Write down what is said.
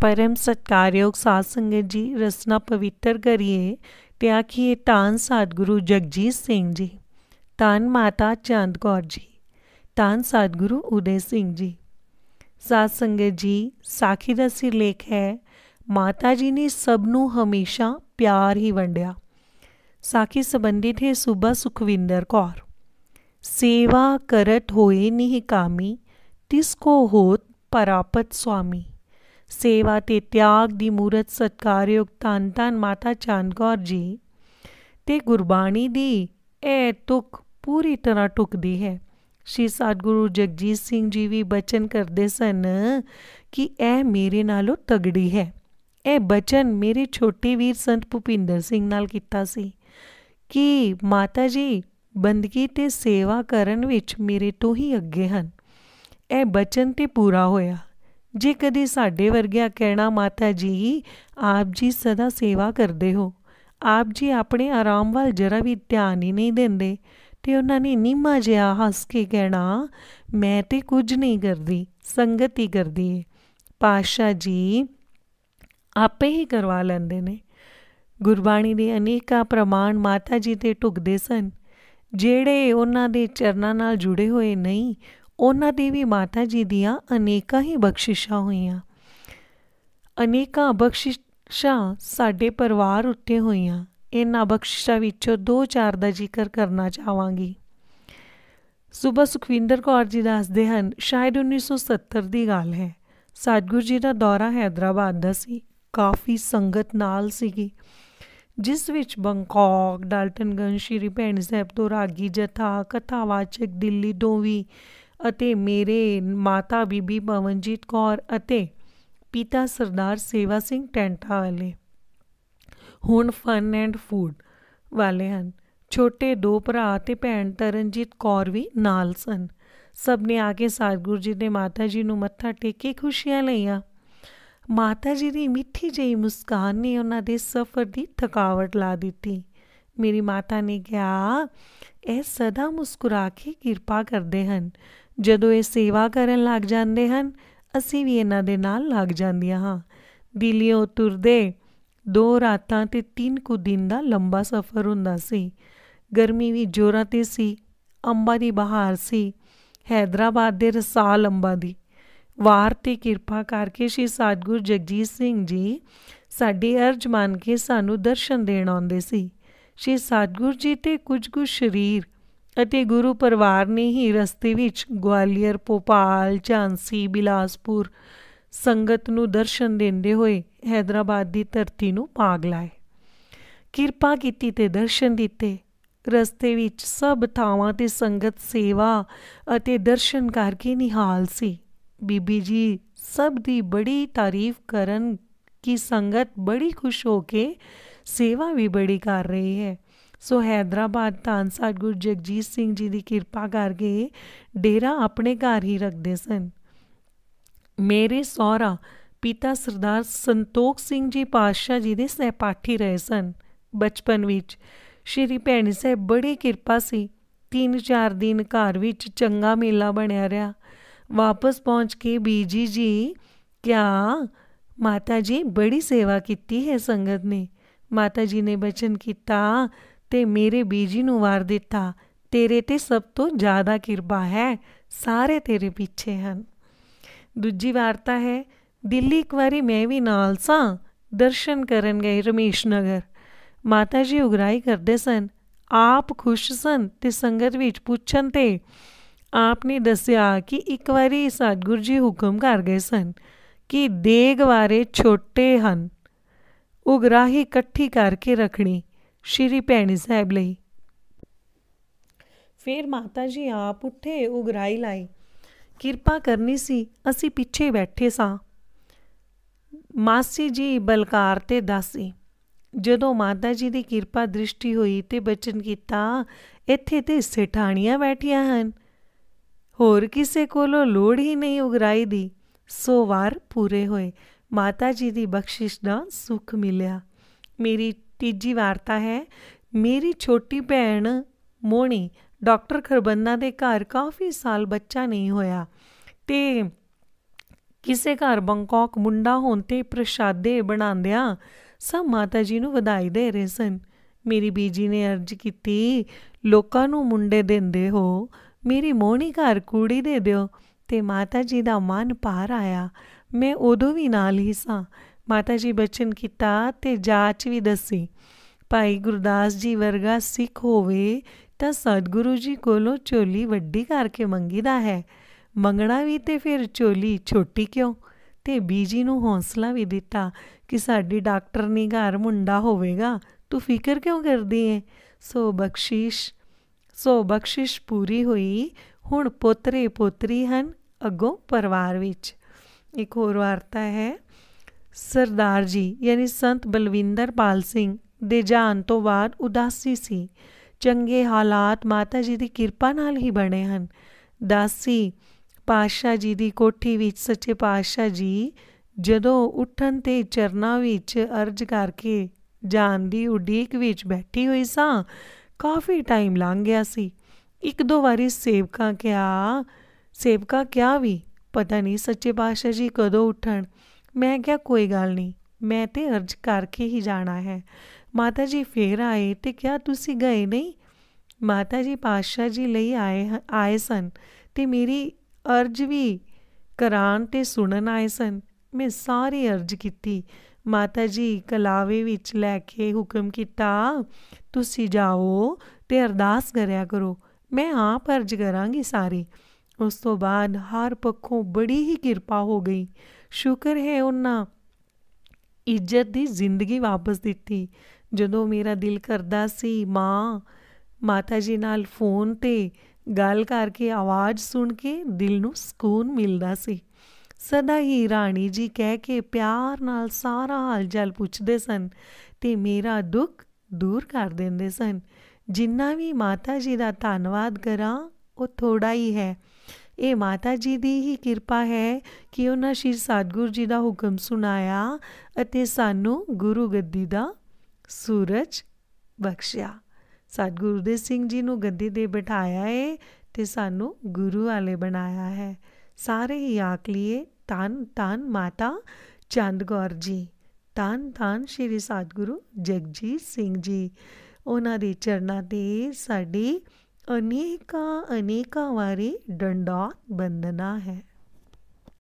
ਪਰਮ ਸਤਕਾਰਯੋਗ ਸਾਧ ਸੰਗਤ ਜੀ ਰਸਨਾ ਪਵਿੱਤਰ ਕਰੀਏ ਤੇ ਆਖੀਏ ਤਾਨ ਸਤਗੁਰੂ ਜਗਜੀਤ ਸਿੰਘ ਜੀ ਤਾਨ ਮਾਤਾ ਚੰਦ ਕੌਰ ਜੀ ਤਾਨ ਸਤਗੁਰੂ ਉਦੇ ਸਿੰਘ ਜੀ ਸਾਧ ਸੰਗਤ ਜੀ ਸਾਖੀ ਦਾ ਸਿਰਲੇਖ ਹੈ ਮਾਤਾ ਜੀ ਨੇ ਸਭ ਨੂੰ ਹਮੇਸ਼ਾ ਪਿਆਰ ਹੀ ਵੰਡਿਆ ਸਾਖੀ ਸੰਬੰਧਿਤ ਹੈ ਸੁਬਾ ਸੁਖਵਿੰਦਰ ਕੌਰ ਸੇਵਾ ਕਰਤ ਹੋਏ ਨਹੀਂ ਕਾਮੀ ਤਿਸ ਕੋ ਹੋਤ ਪਰਾਪਤ ਸੁਆਮੀ ਸੇਵਾ ਤੇ ਤਿਆਗ ਦੀ ਮੂਰਤ ਸਤਕਾਰਯੋਗ ਤਾਂ ਤਾਂ ਮਾਤਾ ਚੰਦ ਕੌਰ ਜੀ ਤੇ ਗੁਰਬਾਣੀ ਦੀ ਇਹ ਤੁਕ ਪੂਰੀ ਤਰ੍ਹਾਂ ਟੁਕਦੀ ਹੈ ਸ਼੍ਰੀ ਸਤਗੁਰੂ ਜਗਜੀਤ ਸਿੰਘ ਜੀ ਵੀ ਬਚਨ ਕਰਦੇ ਸਨ ਕਿ ਇਹ ਮੇਰੇ ਨਾਲੋਂ ਤਗੜੀ ਹੈ ਇਹ ਬਚਨ ਮੇਰੇ ਛੋਟੇ ਵੀਰ ਸੰਤ ਭੁਪਿੰਦਰ ਸਿੰਘ ਨਾਲ ਕੀਤਾ ਸੀ ਕਿ ਮਾਤਾ ਜੀ ਬੰਦਗੀ ਤੇ ਸੇਵਾ ਕਰਨ ਵਿੱਚ ਮੇਰੇ ਤੋਂ ਹੀ ਅੱਗੇ ਹਨ ਇਹ ਬਚਨ ਤੇ ਪੂਰਾ ਹੋਇਆ ਜੇ ਕਦੇ ਸਾਡੇ ਵਰਗਿਆ ਕਹਿਣਾ ਮਾਤਾ ਜੀ ਆਪ ਜੀ ਸਦਾ ਸੇਵਾ ਕਰਦੇ ਹੋ ਆਪ ਜੀ ਆਪਣੇ ਆਰਾਮ ਵੱਲ ਜਰਾ ਵੀ ਧਿਆਨ ਹੀ ਨਹੀਂ ਦਿੰਦੇ ਤੇ ਉਹਨਾਂ ਨੇ ਨੀਮਾ ਜਿਹਾ ਹੱਸ ਕੇ ਕਹਿਣਾ ਮੈਂ ਤੇ ਕੁਝ ਨਹੀਂ ਕਰਦੀ ਸੰਗਤ ਹੀ ਕਰਦੀ ਹੈ ਪਾਸ਼ਾ ਜੀ ਆਪੇ ਹੀ ਕਰਵਾ ਲੈਂਦੇ ਨੇ ਗੁਰਬਾਣੀ ਦੇ ਅਨੇਕਾਂ ਪ੍ਰਮਾਣ ਮਾਤਾ ਜੀ ਤੇ ਟੁਕਦੇ ਸਨ ਜਿਹੜੇ ਉਹਨਾਂ ਦੇ ਚਰਨਾਂ ਨਾਲ ਜੁੜੇ ਹੋਏ ਨਹੀਂ ਉਹਨਾਂ ਦੇ ਵੀ ਮਾਤਾ ਜੀ ਦੀਆਂ ਅਨੇਕਾਂ ਹੀ ਬਖਸ਼ਿਸ਼ਾਂ ਹੋਈਆਂ ਅਨੇਕਾਂ ਬਖਸ਼ਿਸ਼ਾਂ ਸਾਡੇ ਪਰਿਵਾਰ ਉੱਤੇ ਹੋਈਆਂ ਇਹਨਾਂ ਬਖਸ਼ਿਸ਼ਾਂ ਵਿੱਚੋਂ ਦੋ ਚਾਰ ਦਾ ਜ਼ਿਕਰ ਕਰਨਾ ਚਾਹਾਂਗੀ ਸੁਬਾ ਸੁਖਵਿੰਦਰ ਕੌਰ ਜੀ ਦੱਸਦੇ ਹਨ ਸ਼ਾਇਦ 1970 ਦੀ ਗੱਲ ਹੈ ਸਤਗੁਰ ਜੀ ਦਾ ਦੌਰਾ ਹైదరాబాద్ ਦਾ ਸੀ ਕਾਫੀ ਸੰਗਤ ਨਾਲ ਸੀਗੀ ਜਿਸ ਵਿੱਚ ਬੰਕਾਕ ਡਾਲਟਨਗੰਜ ਸ਼੍ਰੀ ਭੈਣੀ ਸਾਹਿਬ ਤੋਂ ਰਾਗੀ ਜਥਾ ਕਥਾਵਾਚਕ ਦਿੱਲੀ ਤੋਂ ਵੀ ਅਤੇ ਮੇਰੇ ਮਾਤਾ ਬੀਬੀ ਪਵਨਜੀਤ ਕੌਰ ਅਤੇ ਪਿਤਾ ਸਰਦਾਰ ਸੇਵਾ ਸਿੰਘ ਟੈਂਟਾ ਵਾਲੇ ਹੁਣ ਫਨ ਐਂਡ ਫੂਡ ਵਾਲੇ ਹਨ ਛੋਟੇ ਦੋ ਭਰਾ ਤੇ ਭੈਣ ਤਰਨਜੀਤ ਕੌਰ ਵੀ ਨਾਲ ਸਨ ਸਭ ਨੇ ਆ ਕੇ ਸਤਿਗੁਰੂ ਜੀ ਦੇ ਮਾਤਾ ਜੀ ਨੂੰ ਮੱਥਾ ਟੇਕੇ ਖੁਸ਼ੀਆਂ ਲਈਆਂ ਮਾਤਾ ਜੀ ਦੀ ਮਿੱਠੀ ਜਿਹੀ ਮੁਸਕਾਨ ਨੇ ਉਹਨਾਂ ਦੇ ਸਫ਼ਰ ਦੀ ਥਕਾਵਟ ਲਾ ਦਿੱਤੀ ਮੇਰੀ ਮਾਤਾ ਨੇ ਕਿਹਾ ਇਹ ਸਦਾ ਮੁਸਕਰਾ ਕੇ ਕਿਰਪਾ ਕਰਦੇ ਹਨ ਜਦੋਂ ਇਹ ਸੇਵਾ ਕਰਨ ਲੱਗ ਜਾਂਦੇ ਹਨ ਅਸੀਂ ਵੀ ਇਹਨਾਂ ਦੇ ਨਾਲ ਲੱਗ ਜਾਂਦੀਆਂ ਹਾਂ ਦਿੱਲੀੋਂ ਤੁਰਦੇ ਦੋ ਰਾਤਾਂ ਤੇ ਤਿੰਨ ਕੁ ਦਿਨ ਦਾ ਲੰਬਾ ਸਫ਼ਰ ਹੁੰਦਾ ਸੀ ਗਰਮੀ ਵੀ ਜੋਰਾਂ ਤੇ ਸੀ ਅੰਬਾ ਦੀ ਬਹਾਰ ਸੀ ਹైదరాబాద్ ਦੇ ਰਸਾਲ ਲੰਬਾ ਦੀ ਵਾਰ ਤੇ ਕਿਰਪਾ ਕਰਕੇ ਸ਼੍ਰੀ ਸਤਗੁਰ ਜਗਜੀਤ ਸਿੰਘ ਜੀ ਸਾਡੀ ਅਰਜ ਮੰਨ ਕੇ ਸਾਨੂੰ ਦਰਸ਼ਨ ਦੇਣ ਆਉਂਦੇ ਸੀ ਸ਼੍ਰੀ ਸਤਗੁਰ ਜੀ ਤੇ ਕੁਝ ਕੁ ਸ਼ਰੀਰ ਅਤੇ ਗੁਰੂ ਪਰਿਵਾਰ ਨੇ ਹੀ ਰਸਤੇ ਵਿੱਚ ਗਵਾਲੀਅਰ ਭੋਪਾਲ ਝਾਂਸੀ ਬਿਲਾਸਪੁਰ ਸੰਗਤ ਨੂੰ ਦਰਸ਼ਨ ਦਿੰਦੇ ਹੋਏ ਹైదరాబాద్ ਦੀ ਧਰਤੀ ਨੂੰ ਪਾਗ ਲਾਏ ਕਿਰਪਾ ਕੀਤੀ ਤੇ ਦਰਸ਼ਨ ਦਿੱਤੇ ਰਸਤੇ ਵਿੱਚ ਸਭ ਥਾਵਾਂ ਤੇ ਸੰਗਤ ਸੇਵਾ ਅਤੇ ਦਰਸ਼ਨ ਕਰਕੇ ਨਿਹਾਲ ਸੀ ਬੀਬੀ ਜੀ ਸਭ ਦੀ ਬੜੀ ਤਾਰੀਫ ਕਰਨ ਕੀ ਸੰਗਤ ਬੜੀ ਖੁਸ਼ ਹੋ ਕੇ ਸੇਵਾ ਵੀ ਬੜੀ ਕਰ ਰਹੀ ਹੈ ਸੋ ਹైదరాబాద్ ਤਾਂ ਸਤਗੁਰ ਜਗਜੀਤ ਸਿੰਘ ਜੀ ਦੀ ਕਿਰਪਾ ਕਰਕੇ ਡੇਰਾ ਆਪਣੇ ਘਰ ਹੀ ਰੱਖਦੇ ਸਨ ਮੇਰੇ ਸਹੁਰਾ ਪਿਤਾ ਸਰਦਾਰ ਸੰਤੋਖ ਸਿੰਘ ਜੀ ਪਾਤਸ਼ਾਹ ਜੀ ਦੇ ਸਹਿਪਾਠੀ ਰਹੇ ਸਨ ਬਚਪਨ ਵਿੱਚ ਸ਼੍ਰੀ ਭੈਣੀ ਸਾਹਿਬ ਬੜੀ ਕਿਰਪਾ ਸੀ 3-4 ਦਿਨ ਘਰ ਵਿੱਚ ਚੰਗਾ ਮੇਲਾ ਬਣਿਆ ਰਿਹਾ ਵਾਪਸ ਪਹੁੰਚ ਕੇ ਬੀਜੀ ਜੀ ਕਿਆ ਮਾਤਾ ਜੀ ਬੜੀ ਸੇਵਾ ਕੀਤੀ ਹੈ ਸੰਗਤ ਨੇ ਮਾਤਾ ਜੀ ਨੇ ਬਚਨ ਕੀਤਾ ਤੇ ਮੇਰੇ ਬੀਜੀ ਨੂੰ ਵਾਰ ਦਿੱਤਾ ਤੇਰੇ ਤੇ ਸਭ ਤੋਂ ਜ਼ਿਆਦਾ ਕਿਰਪਾ ਹੈ ਸਾਰੇ ਤੇਰੇ ਪਿੱਛੇ ਹਨ ਦੂਜੀ ਵਾਰਤਾ ਹੈ ਦਿੱਲੀ ਇੱਕ ਵਾਰੀ ਮੈਂ ਵੀ ਨਾਲ ਸਾਂ ਦਰਸ਼ਨ ਕਰਨ ਗਏ ਰਮੇਸ਼ ਨਗਰ ਮਾਤਾ ਜੀ ਉਗਰਾਈ ਕਰਦੇ ਸਨ ਆਪ ਖੁਸ਼ ਸਨ ਤੇ ਸੰਗਤ ਵਿੱਚ ਪੁੱਛਣ ਤੇ ਆਪ ਨੇ ਦੱਸਿਆ ਕਿ ਇੱਕ ਵਾਰੀ ਸਤਗੁਰੂ ਜੀ ਹੁਕਮ ਕਰ ਗਏ ਸਨ ਕਿ ਦੇਗ ਵਾਰੇ ਛੋਟੇ ਹਨ ਉਗਰਾਹੀ ਇਕੱਠੀ ਕਰਕੇ ਰੱਖਣੀ ਸ਼੍ਰੀ ਭੈਣੀ ਸਾਹਿਬ ਲਈ ਫੇਰ ਮਾਤਾ ਜੀ ਆਪ ਉੱਠੇ ਉਗਰਾਈ ਲਾਈ ਕਿਰਪਾ ਕਰਨੀ ਸੀ ਅਸੀਂ ਪਿੱਛੇ ਬੈਠੇ ਸਾਂ ਮਾਸੀ ਜੀ ਬਲਕਾਰ ਤੇ ਦਾਸੀ ਜਦੋਂ ਮਾਤਾ ਜੀ ਦੀ ਕਿਰਪਾ ਦ੍ਰਿਸ਼ਟੀ ਹੋਈ ਤੇ ਬਚਨ ਕੀਤਾ ਇੱਥੇ ਤੇ ਸੇਠਾਣੀਆਂ ਬੈਠੀਆਂ ਹਨ ਹੋਰ ਕਿਸੇ ਕੋਲੋਂ ਲੋੜ ਹੀ ਨਹੀਂ ਉਗਰਾਈ ਦੀ ਸੋ ਵਾਰ ਪੂਰੇ ਹੋਏ ਮਾਤਾ ਜੀ ਦੀ ਬਖਸ਼ਿਸ਼ ਦਾ ਸੁਖ ਮਿਲਿਆ ਮੇਰੀ ਤੀਜੀ ਵਾਰਤਾ ਹੈ ਮੇਰੀ ਛੋਟੀ ਭੈਣ ਮੋਣੀ ਡਾਕਟਰ ਖਰਬੰਨਾ ਦੇ ਘਰ ਕਾਫੀ ਸਾਲ ਬੱਚਾ ਨਹੀਂ ਹੋਇਆ ਤੇ ਕਿਸੇ ਘਰ ਬੰਕੌਕ ਮੁੰਡਾ ਹੋਣ ਤੇ ਪ੍ਰਸ਼ਾਦੇ ਬਣਾਉਂਦਿਆਂ ਸਭ ਮਾਤਾ ਜੀ ਨੂੰ ਵਧਾਈ ਦੇ ਰਹੇ ਸਨ ਮੇਰੀ ਬੀਜੀ ਨੇ ਅਰਜ਼ ਕੀਤੀ ਲੋਕਾਂ ਨੂੰ ਮੁੰਡੇ ਦਿੰਦੇ ਹੋ ਮੇਰੀ ਮੋਣੀ ਘਰ ਕੁੜੀ ਦੇ ਦਿਓ ਤੇ ਮਾਤਾ ਜੀ ਦਾ ਮਨ ਪਾਰ ਆਇਆ ਮੈਂ ਉਦੋਂ ਵੀ ਨਾਲ ਹੀ ਸਾਂ ਮਾਤਾ ਜੀ ਬਚਨ ਕੀਤਾ ਤੇ ਜਾਚ ਵੀ ਦੱਸੀ ਭਾਈ ਗੁਰਦਾਸ ਜੀ ਵਰਗਾ ਸਿੱਖ ਹੋਵੇ ਤਾਂ ਸਤਿਗੁਰੂ ਜੀ ਕੋਲੋਂ ਚੋਲੀ ਵੱਡੀ ਕਰਕੇ ਮੰਗੀਦਾ ਹੈ ਮੰਗਣਾ ਵੀ ਤੇ ਫਿਰ ਚੋਲੀ ਛੋਟੀ ਕਿਉਂ ਤੇ ਬੀਜੀ ਨੂੰ ਹੌਸਲਾ ਵੀ ਦਿੱਤਾ ਕਿ ਸਾਡੀ ਡਾਕਟਰ ਨਹੀਂ ਘਰ ਮੁੰਡਾ ਹੋਵੇਗਾ ਤੂੰ ਫਿਕਰ ਕਿਉਂ ਕਰਦੀ ਹੈ ਸੋ ਬਖਸ਼ੀਸ਼ ਸੋ ਬਖਸ਼ਿਸ਼ ਪੂਰੀ ਹੋਈ ਹੁਣ ਪੋਤਰੇ ਪੋਤਰੀ ਹਨ ਅੱਗੋਂ ਪਰਿਵਾਰ ਵਿੱਚ ਇੱਕ ਹੋਰ ਵਾਰਤਾ ਹੈ ਸਰਦਾਰ ਜੀ ਯਾਨੀ ਸੰਤ ਬਲਵਿੰਦਰ ਪਾਲ ਸਿੰਘ ਦੇ ਜਾਣ ਤੋਂ ਬਾਅਦ ਉਦਾਸੀ ਸੀ ਚੰਗੇ ਹਾਲਾਤ ਮਾਤਾ ਜੀ ਦੀ ਕਿਰਪਾ ਨਾਲ ਹੀ ਬਣੇ ਹਨ ਦਾਸੀ ਪਾਸ਼ਾ ਜੀ ਦੀ ਕੋਠੀ ਵਿੱਚ ਸੱਚੇ ਪਾਸ਼ਾ ਜੀ ਜਦੋਂ ਉੱਠਣ ਤੇ ਚਰਨਾ ਵਿੱਚ ਅਰਜ ਕਰਕੇ ਜਾਣ ਦੀ ਉਡੀਕ ਵਿੱਚ ਬੈਠੀ ਹੋਈ ਸਾਂ ਕਾਫੀ ਟਾਈਮ ਲੰਘ ਗਿਆ ਸੀ ਇੱਕ ਦੋ ਵਾਰੀ ਸੇਵਕਾਂ ਕਿਹਾ ਸੇਵਕਾਂ ਕਿਹਾ ਵੀ ਪਤਾ ਨਹੀਂ ਸੱਚੇ ਪਾਸ਼ਾ ਜੀ ਕਦੋਂ ਉੱਠਣ ਮੈਂ ਕਿਹਾ ਕੋਈ ਗੱਲ ਨਹੀਂ ਮੈਂ ਤੇ ਅਰਜ ਕਰਕੇ ਹੀ ਜਾਣਾ ਹੈ ਮਾਤਾ ਜੀ ਫੇਰ ਆਏ ਤੇ ਕਿਹਾ ਤੁਸੀਂ ਗਏ ਨਹੀਂ ਮਾਤਾ ਜੀ ਪਾਸ਼ਾ ਜੀ ਲਈ ਆਏ ਆਏ ਸਨ ਤੇ ਮੇਰੀ ਅਰਜ ਵੀ ਕਰਾਂ ਤੇ ਸੁਣਨ ਆਏ ਸਨ ਮੈਂ ਸਾਰੀ ਅਰਜ ਕੀਤੀ ਮਾਤਾ ਜੀ ਕਲਾਵੇ ਵਿੱਚ ਲੈ ਕੇ ਹੁਕਮ ਕੀਤਾ ਤੁਸੀਂ ਜਾਓ ਤੇ ਅਰਦਾਸ ਕਰਿਆ ਕਰੋ ਮੈਂ ਆਪ ਅਰਜ ਕਰਾਂਗੀ ਸਾਰੀ ਉਸ ਤੋਂ ਬਾਅਦ ਹਰ ਪੱਖੋਂ ਬੜੀ ਹੀ ਕਿਰਪਾ ਹੋ ਗਈ ਸ਼ੁਕਰ ਹੈ ਉਹਨਾਂ ਇੱਜ਼ਤ ਦੀ ਜ਼ਿੰਦਗੀ ਵਾਪਸ ਦਿੱਤੀ ਜਦੋਂ ਮੇਰਾ ਦਿਲ ਕਰਦਾ ਸੀ ਮਾਂ ਮਾਤਾ ਜੀ ਨਾਲ ਫੋਨ ਤੇ ਗੱਲ ਕਰਕੇ ਆਵਾਜ਼ ਸੁਣ ਕੇ ਦਿਲ ਨੂੰ ਸਕੂਨ ਮਿਲਦਾ ਸੀ ਸਦਾ ਹੀ ਰਾਣੀ ਜੀ ਕਹਿ ਕੇ ਪਿਆਰ ਨਾਲ ਸਾਰਾ ਹਾਲ ਜਲ ਪੁੱਛਦੇ ਸਨ ਤੇ ਮੇਰਾ ਦੁੱਖ ਦੂਰ ਕਰ ਦਿੰਦੇ ਸਨ ਜਿੰਨਾ ਵੀ ਮਾਤਾ ਜੀ ਦਾ ਧੰਨਵਾਦ ਕਰਾਂ ਉਹ ਥੋੜਾ ਹੀ ਹੈ ਇਹ ਮਾਤਾ ਜੀ ਦੀ ਹੀ ਕਿਰਪਾ ਹੈ ਕਿ ਉਹਨਾਂ ਸ਼੍ਰੀ ਸਤਗੁਰ ਜੀ ਦਾ ਹੁਕਮ ਸੁਣਾਇਆ ਅਤੇ ਸਾਨੂੰ ਗੁਰੂ ਗੱਦੀ ਦਾ ਸੂਰਜ ਬਖਸ਼ਿਆ ਸਤਗੁਰੂ ਦੇ ਸਿੰਘ ਜੀ ਨੂੰ ਗੱਦੀ ਤੇ ਬਿਠਾਇਆ ਏ ਤੇ ਸਾਨੂੰ ਗੁਰੂ ਵਾਲੇ ਬਣਾਇਆ ਹੈ ਸਾਰੇ ਹੀ ਆਖ ਲਈਏ ਤਨ ਤਨ ਮਾਤਾ ਚੰਦਗੌਰ ਜੀ ਤਨ ਤਨ ਸ਼੍ਰੀ ਸਤਗੁਰੂ ਜਗਜੀਤ ਸਿੰਘ ਜੀ ਉਹਨਾਂ ਦੇ ਚਰਨਾਂ ਤੇ ਸਾਡੀ ਅਨੇਕਾਂ ਅਨੇਕਾਂ ਵਾਰੀ ਡੰਡਾ ਬੰਦਨਾ ਹੈ